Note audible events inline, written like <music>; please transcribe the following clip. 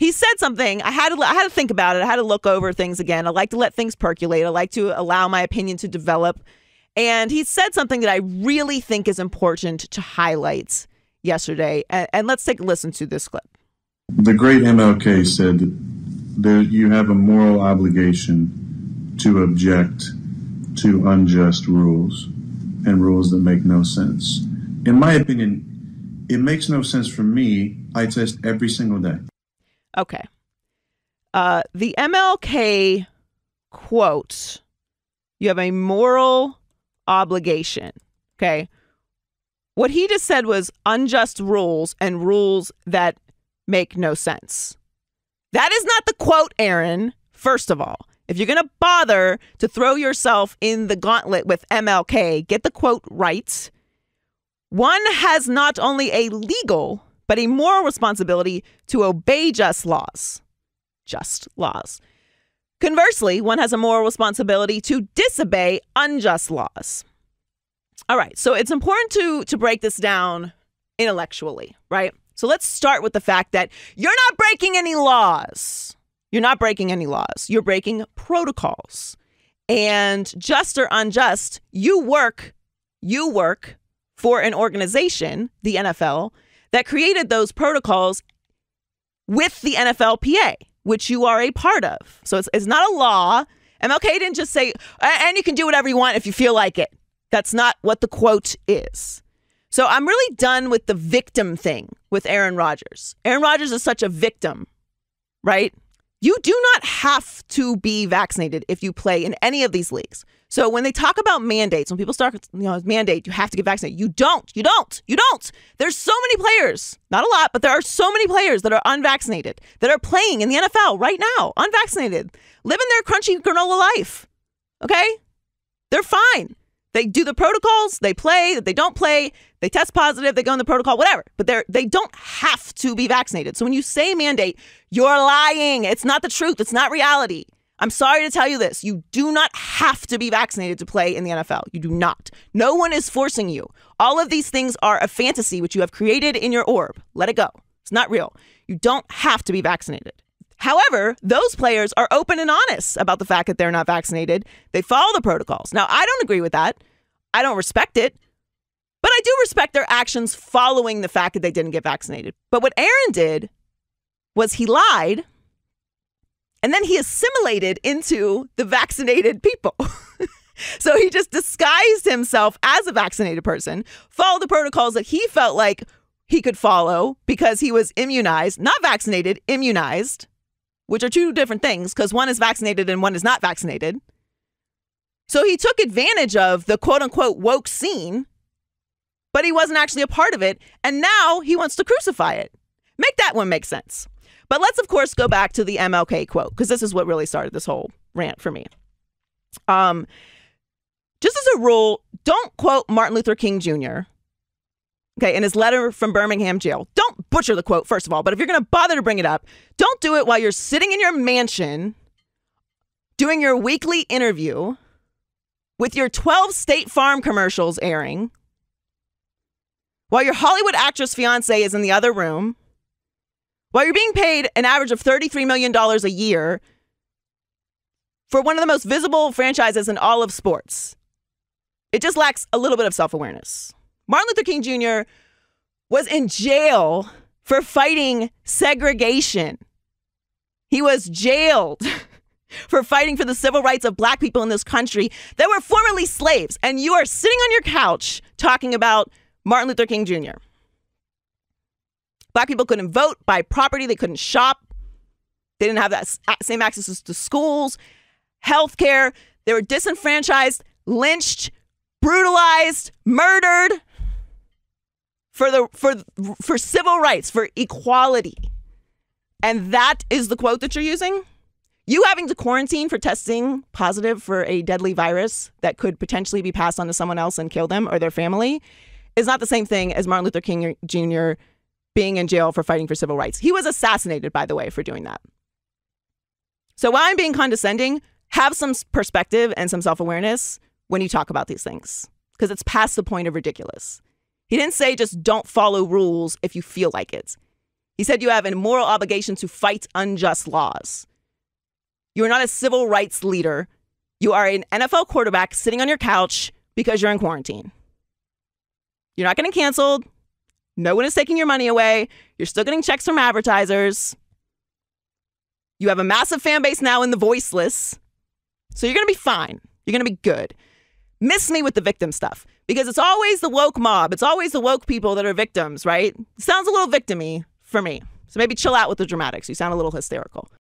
he said something. I had to I had to think about it. I had to look over things again. I like to let things percolate. I like to allow my opinion to develop. And he said something that I really think is important to highlight yesterday. And, and let's take a listen to this clip. The great MLK said that you have a moral obligation to object to unjust rules and rules that make no sense. In my opinion, it makes no sense for me. I test every single day. Okay. Uh, the MLK quotes You have a moral obligation. Okay. What he just said was unjust rules and rules that make no sense. That is not the quote, Aaron, first of all. If you're going to bother to throw yourself in the gauntlet with MLK, get the quote right. One has not only a legal but a moral responsibility to obey just laws. Just laws. Conversely, one has a moral responsibility to disobey unjust laws. All right, so it's important to to break this down intellectually, right? So let's start with the fact that you're not breaking any laws. You're not breaking any laws. You're breaking protocols. And just or unjust, you work, you work for an organization, the NFL, that created those protocols with the NFLPA, which you are a part of. So it's, it's not a law. MLK didn't just say, and you can do whatever you want if you feel like it. That's not what the quote is. So I'm really done with the victim thing with Aaron Rodgers. Aaron Rodgers is such a victim, right? You do not have to be vaccinated if you play in any of these leagues. So when they talk about mandates, when people start, you know, mandate, you have to get vaccinated. You don't. You don't. You don't. There's so many players, not a lot, but there are so many players that are unvaccinated that are playing in the NFL right now, unvaccinated, living their crunchy granola life. Okay? They're fine. They do the protocols, they play, they don't play, they test positive, they go in the protocol, whatever. But they're they don't have to be vaccinated. So when you say mandate, you're lying. It's not the truth. It's not reality. I'm sorry to tell you this. You do not have to be vaccinated to play in the NFL. You do not. No one is forcing you. All of these things are a fantasy which you have created in your orb. Let it go. It's not real. You don't have to be vaccinated. However, those players are open and honest about the fact that they're not vaccinated. They follow the protocols. Now, I don't agree with that. I don't respect it. But I do respect their actions following the fact that they didn't get vaccinated. But what Aaron did was he lied and then he assimilated into the vaccinated people. <laughs> so he just disguised himself as a vaccinated person, followed the protocols that he felt like he could follow because he was immunized, not vaccinated, immunized, which are two different things because one is vaccinated and one is not vaccinated. So he took advantage of the quote unquote woke scene, but he wasn't actually a part of it. And now he wants to crucify it. Make that one make sense. But let's, of course, go back to the MLK quote, because this is what really started this whole rant for me. Um, just as a rule, don't quote Martin Luther King Jr. Okay, in his letter from Birmingham jail. Don't butcher the quote, first of all, but if you're going to bother to bring it up, don't do it while you're sitting in your mansion doing your weekly interview with your 12 State Farm commercials airing, while your Hollywood actress fiance is in the other room, while you're being paid an average of $33 million a year for one of the most visible franchises in all of sports. It just lacks a little bit of self awareness. Martin Luther King Jr. was in jail for fighting segregation. He was jailed <laughs> for fighting for the civil rights of black people in this country that were formerly slaves. And you are sitting on your couch talking about Martin Luther King Jr. Black people couldn't vote, buy property, they couldn't shop, they didn't have that same access to schools, healthcare. They were disenfranchised, lynched, brutalized, murdered for the for for civil rights, for equality. And that is the quote that you're using? you having to quarantine for testing positive for a deadly virus that could potentially be passed on to someone else and kill them or their family is not the same thing as Martin Luther King Jr. being in jail for fighting for civil rights. He was assassinated, by the way, for doing that. So while I'm being condescending, have some perspective and some self awareness when you talk about these things because it's past the point of ridiculous. He didn't say just don't follow rules if you feel like it. He said you have a moral obligation to fight unjust laws. You're not a civil rights leader. You are an NFL quarterback sitting on your couch because you're in quarantine. You're not getting canceled. No one is taking your money away. You're still getting checks from advertisers. You have a massive fan base now in the voiceless. So you're going to be fine. You're going to be good. Miss me with the victim stuff because it's always the woke mob. It's always the woke people that are victims, right? Sounds a little victimy for me. So maybe chill out with the dramatics. You sound a little hysterical.